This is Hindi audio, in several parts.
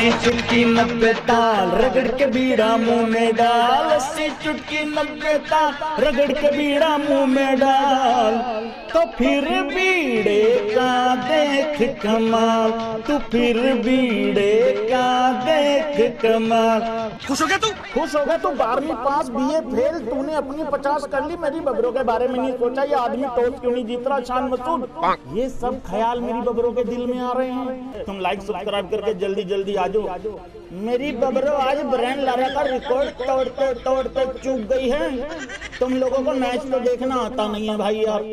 अस्सी चुटकी नब्बे ताल रगड़ के बीड़ा मुंह में डाल अस्सी चुटकी नब्बे ताल रगड़ के बीड़ा मुंह में डाल तो फिर बीड़े का देख कमाल तू फिर बीड़े का देख कमाल खुश हो गया तू खुश हो गया तू बारहवीं पास बीए फेल तूने अपनी पचास कर ली मेरी बबरों के बारे में नहीं सोचा ये आदमी टॉस क्यों नहीं जीत रहा शान मसूद ये सब ख्याल मेरी बबरों के दिल में आ रहे हैं तुम लाइक सब्सक्राइब करके जल्दी जल्दी आ जादू मेरी बबरो आज ब्रांड लारा का रिकॉर्ड तोड़ते तोड़ते चूक गई है तुम लोगों को मैच तो देखना आता नहीं है भाई यार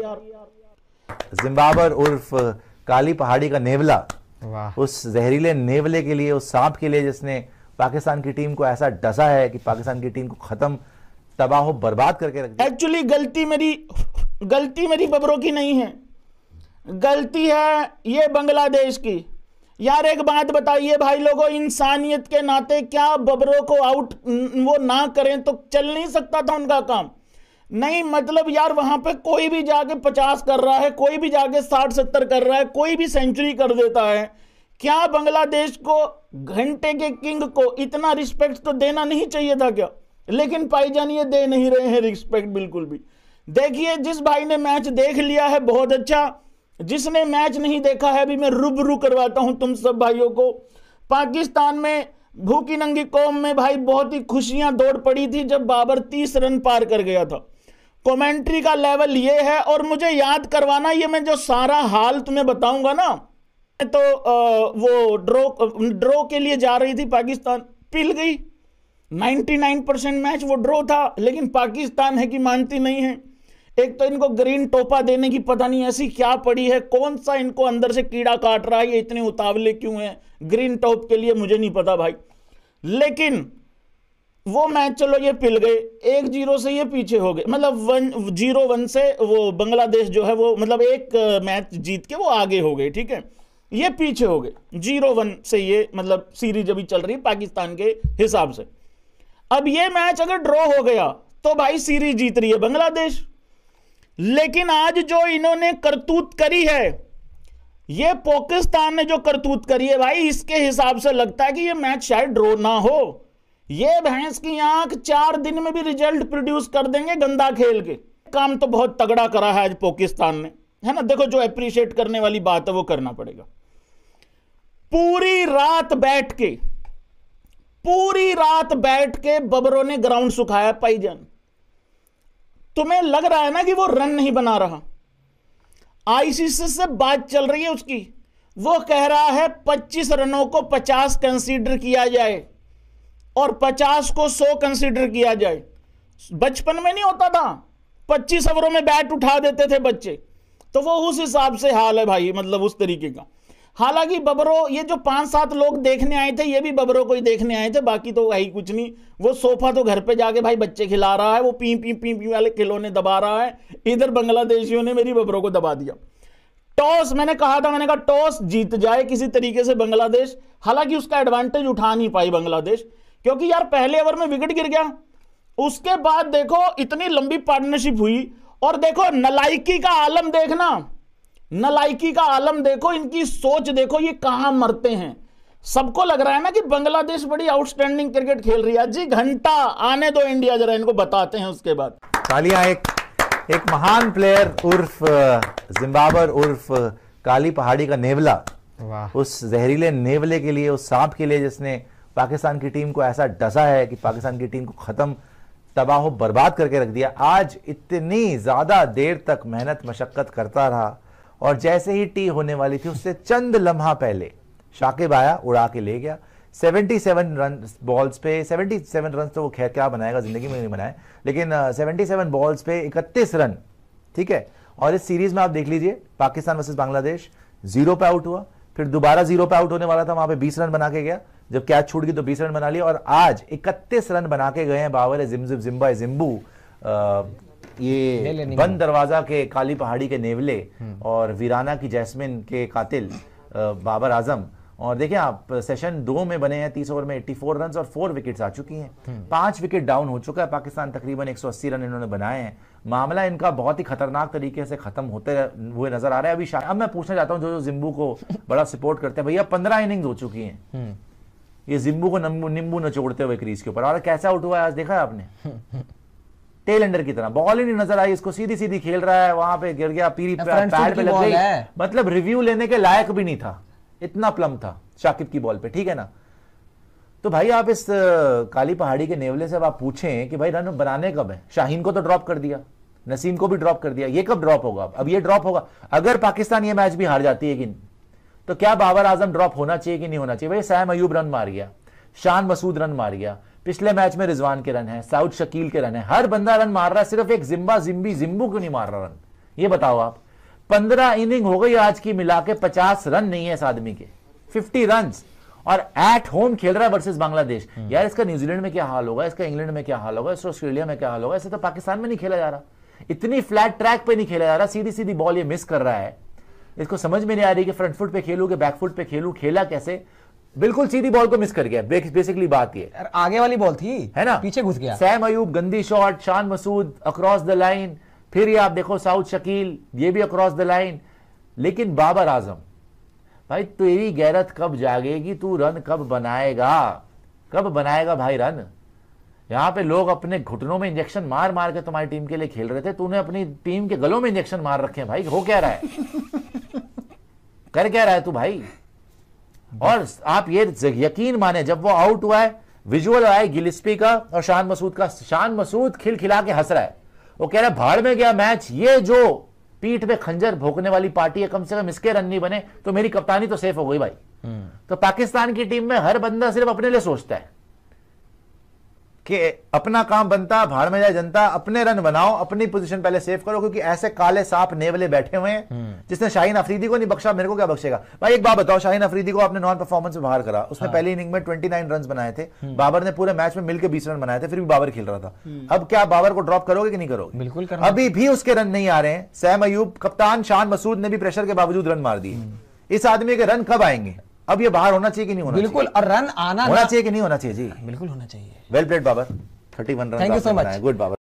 जिम्बाबर उर्फ काली पहाड़ी का नेवला उस जहरीले नेवले के लिए उस सांप के लिए जिसने पाकिस्तान की टीम को ऐसा डसा है कि पाकिस्तान की टीम को खत्म तबाह बर्बाद करके रख एक्चुअली गलती मेरी गलती मेरी बबरों की नहीं है गलती है ये बांग्लादेश की यार एक बात बताइए भाई लोगों इंसानियत के नाते क्या बबरों को आउट वो ना करें तो चल नहीं सकता था उनका काम नहीं मतलब यार वहां पे कोई भी जाके पचास कर रहा है कोई भी जाके साठ सत्तर कर रहा है कोई भी सेंचुरी कर देता है क्या बांग्लादेश को घंटे के किंग को इतना रिस्पेक्ट तो देना नहीं चाहिए था क्या लेकिन पाईजान ये दे नहीं रहे हैं रिस्पेक्ट बिल्कुल भी देखिए जिस भाई ने मैच देख लिया है बहुत अच्छा जिसने मैच नहीं देखा है अभी मैं रूबरू करवाता हूं तुम सब भाइयों को पाकिस्तान में भूखी नंगी कौम में भाई बहुत ही खुशियां दौड़ पड़ी थी जब बाबर तीस रन पार कर गया था कमेंट्री का लेवल ये है और मुझे याद करवाना ये मैं जो सारा हाल तुम्हें बताऊंगा ना तो वो ड्रॉ ड्रॉ के लिए जा रही थी पाकिस्तान पिल गई 99 परसेंट मैच वो ड्रॉ था लेकिन पाकिस्तान है कि मानती नहीं है एक तो इनको ग्रीन टोपा देने की पता नहीं ऐसी क्या पड़ी है कौन सा इनको अंदर से कीड़ा काट रहा है ये इतने उतावले क्यों हैं ग्रीन टॉप के लिए मुझे नहीं पता भाई लेकिन वो मैच चलो ये पिल गए एक जीरो से ये पीछे हो गए मतलब वन जीरो वन से वो बांग्लादेश जो है वो मतलब एक मैच जीत के वो आगे हो गए ठीक है ये पीछे हो गए जीरो वन से ये मतलब सीरीज अभी चल रही है पाकिस्तान के हिसाब से अब ये मैच अगर ड्रॉ हो गया तो भाई सीरीज जीत रही है बांग्लादेश लेकिन आज जो इन्होंने करतूत करी है ये पाकिस्तान ने जो करतूत करी है भाई इसके हिसाब से लगता है कि ये मैच शायद ड्रो ना हो ये भैंस की आंख चार दिन में भी रिजल्ट प्रोड्यूस कर देंगे गंदा खेल के काम तो बहुत तगड़ा करा है आज पाकिस्तान ने है ना देखो जो अप्रिशिएट करने वाली बात है वो करना पड़ेगा पूरी रात बैठ के पूरी रात बैठ के बबरों ने ग्राउंड सुखाया पाईजान तुम्हें लग रहा है ना कि वो रन नहीं बना रहा आईसीसी से बात चल रही है उसकी वो कह रहा है 25 रनों को 50 कंसीडर किया जाए और 50 को 100 कंसीडर किया जाए बचपन में नहीं होता था 25 ओवरों में बैट उठा देते थे बच्चे तो वो उस हिसाब से हाल है भाई मतलब उस तरीके का हालांकि बबरो ये जो पांच सात लोग देखने आए थे ये भी बबरो को ही देखने आए थे बाकी तो भाई कुछ नहीं वो सोफा तो घर पे जाके भाई बच्चे खिला रहा है वो पी पी पी पी वाले खिलौने दबा रहा है इधर बांग्लादेशियों ने मेरी बबरों को दबा दिया टॉस मैंने कहा था मैंने कहा टॉस जीत जाए किसी तरीके से बांग्लादेश हालांकि उसका एडवांटेज उठा नहीं पाई बांग्लादेश क्योंकि यार पहले ओवर में विकेट गिर गया उसके बाद देखो इतनी लंबी पार्टनरशिप हुई और देखो नलाइकी का आलम देखना नलाइकी का आलम देखो इनकी सोच देखो ये कहां मरते हैं सबको लग रहा है ना कि बांग्लादेश बड़ी आउटस्टैंडिंग क्रिकेट खेल रही है जी घंटा आने दो इंडिया जरा इनको बताते हैं उसके बाद कालिया एक एक महान प्लेयर उर्फ जिम्बावर उर्फ काली पहाड़ी का नेवला उस जहरीले नेवले के लिए उस सांप के लिए जिसने पाकिस्तान की टीम को ऐसा डसा है कि पाकिस्तान की टीम को खत्म तबाह बर्बाद करके रख दिया आज इतनी ज्यादा देर तक मेहनत मशक्कत करता रहा और जैसे ही टी होने वाली थी उससे चंद लम्हा पहले शाकिब आया उड़ा के ले गया 77 रन बॉल्स पे 77 रन तो वो खैर क्या बनाएगा जिंदगी में नहीं बनाए लेकिन uh, सेवन बॉल्स पे 31 रन ठीक है और इस सीरीज में आप देख लीजिए पाकिस्तान वर्सेज बांग्लादेश जीरो पे आउट हुआ फिर दोबारा जीरो पे आउट होने वाला था वहां पे 20 रन बना के गया जब कैच छूट गई तो 20 रन बना लिया और आज 31 रन बना के गए हैं बावर जिम्बा जिम्बू ये बंद दरवाजा के काली पहाड़ी के नेवले हम्म। और वीराना की जैस्मिन के कातिल बाबर आजम और देखिए आप सेशन दो में बने हैं तीस ओवर में 84 रन और फोर विकेट्स आ चुकी हैं हम्म। पांच विकेट डाउन हो चुका है पाकिस्तान तकरीबन 180 रन इन्होंने बनाए हैं मामला इनका बहुत ही खतरनाक तरीके से खत्म होते हुए नजर आ रहा है अभी अब मैं पूछना चाहता हूँ जो जो जिम्बू को बड़ा सपोर्ट करते हैं भैया पंद्रह इनिंग्स हो चुकी है हम्म। ये जिम्बू को नींबू नचोड़ते हुए क्रीज के ऊपर और कैसा आउट हुआ है आज देखा है आपने टेल एंडर की तरह बॉल ही नहीं नजर आई इसको सीधी सीधी खेल रहा है वहां पे गिर गया पीरी पैर पे लग गई मतलब रिव्यू लेने के लायक भी नहीं था इतना प्लम था शाकिब की बॉल पे ठीक है ना तो भाई आप इस काली पहाड़ी के नेवले से आप पूछें कि भाई रन बनाने कब है शाहीन को तो ड्रॉप कर दिया नसीम को भी ड्रॉप कर दिया ये कब ड्रॉप होगा अब ये ड्रॉप होगा अगर पाकिस्तान ये मैच भी हार जाती है कि तो क्या बाबर आजम ड्रॉप होना चाहिए कि नहीं होना चाहिए भाई सैम अयूब रन मार गया शान मसूद रन मार गया पिछले मैच में रिजवान के रन है साउथ शकील के रन है हर बंदा रन मार रहा है सिर्फ एक जिम्बा जिम्बी जिम्बू क्यों नहीं मार रहा रन ये बताओ आप पंद्रह इनिंग हो गई आज की मिला के पचास रन नहीं है इस आदमी के फिफ्टी रन और एट होम खेल रहा है वर्सेस बांग्लादेश हम्म। यार इसका न्यूजीलैंड में क्या हाल होगा इसका इंग्लैंड में क्या हाल होगा इसका ऑस्ट्रेलिया में क्या हाल होगा ऐसे तो पाकिस्तान में नहीं खेला जा रहा इतनी फ्लैट ट्रैक पे नहीं खेला जा रहा सीधी सीधी बॉल ये मिस कर रहा है इसको समझ में नहीं आ रही कि फ्रंट फुट पे खेलू कि बैक फुट पे खेलू खेला कैसे बिल्कुल सीधी बॉल को मिस कर गया बेसिकली बात ये आगे वाली बॉल थी है ना पीछे घुस गया सैम अयूब गंदी शॉट शान मसूद अक्रॉस द लाइन फिर ये आप देखो साउथ शकील ये भी अक्रॉस द लाइन लेकिन बाबर आजम भाई तेरी गैरत कब जागेगी तू रन कब बनाएगा कब बनाएगा भाई रन यहाँ पे लोग अपने घुटनों में इंजेक्शन मार मार के तुम्हारी टीम के लिए खेल रहे थे तूने अपनी टीम के गलों में इंजेक्शन मार रखे हैं भाई हो क्या रहा है कर क्या रहा है तू भाई और आप ये यकीन माने जब वो आउट हुआ है विजुअल आए गिलिस्पी का और शान मसूद का शान मसूद खिलखिला के हंस रहा है वो कह रहा है भाड़ में गया मैच ये जो पीठ में खंजर भोकने वाली पार्टी है कम से कम इसके रन नहीं बने तो मेरी कप्तानी तो सेफ हो गई भाई हम्म। तो पाकिस्तान की टीम में हर बंदा सिर्फ अपने लिए सोचता है कि अपना काम बनता भाड़ में जाए जनता अपने रन बनाओ अपनी पोजीशन पहले सेव करो क्योंकि ऐसे काले सांप नेवले बैठे हुए हैं हम्म। जिसने शाहीन अफरीदी को नहीं बख्शा मेरे को क्या बख्शेगा भाई एक बात बताओ शाहीन अफरीदी को आपने नॉन परफॉर्मेंस में बाहर करा उसने हाँ। पहले इनिंग में ट्वेंटी नाइन रन बनाए थे हम्म। बाबर ने पूरे मैच में मिलकर बीस रन बनाए थे फिर भी बाबर खेल रहा था हम्म। अब क्या बाबर को ड्रॉप करोगे कि नहीं करोगे बिल्कुल अभी भी उसके रन नहीं आ रहे हैं सैम अयूब कप्तान शान मसूद ने भी प्रेशर के बावजूद रन मार दिए इस आदमी के रन कब आएंगे अब ये बाहर होना चाहिए कि नहीं होना बिल्कुल और रन आना होना चाहिए कि नहीं होना चाहिए जी बिल्कुल होना चाहिए well played Babar thirty one run thank you so much good Babar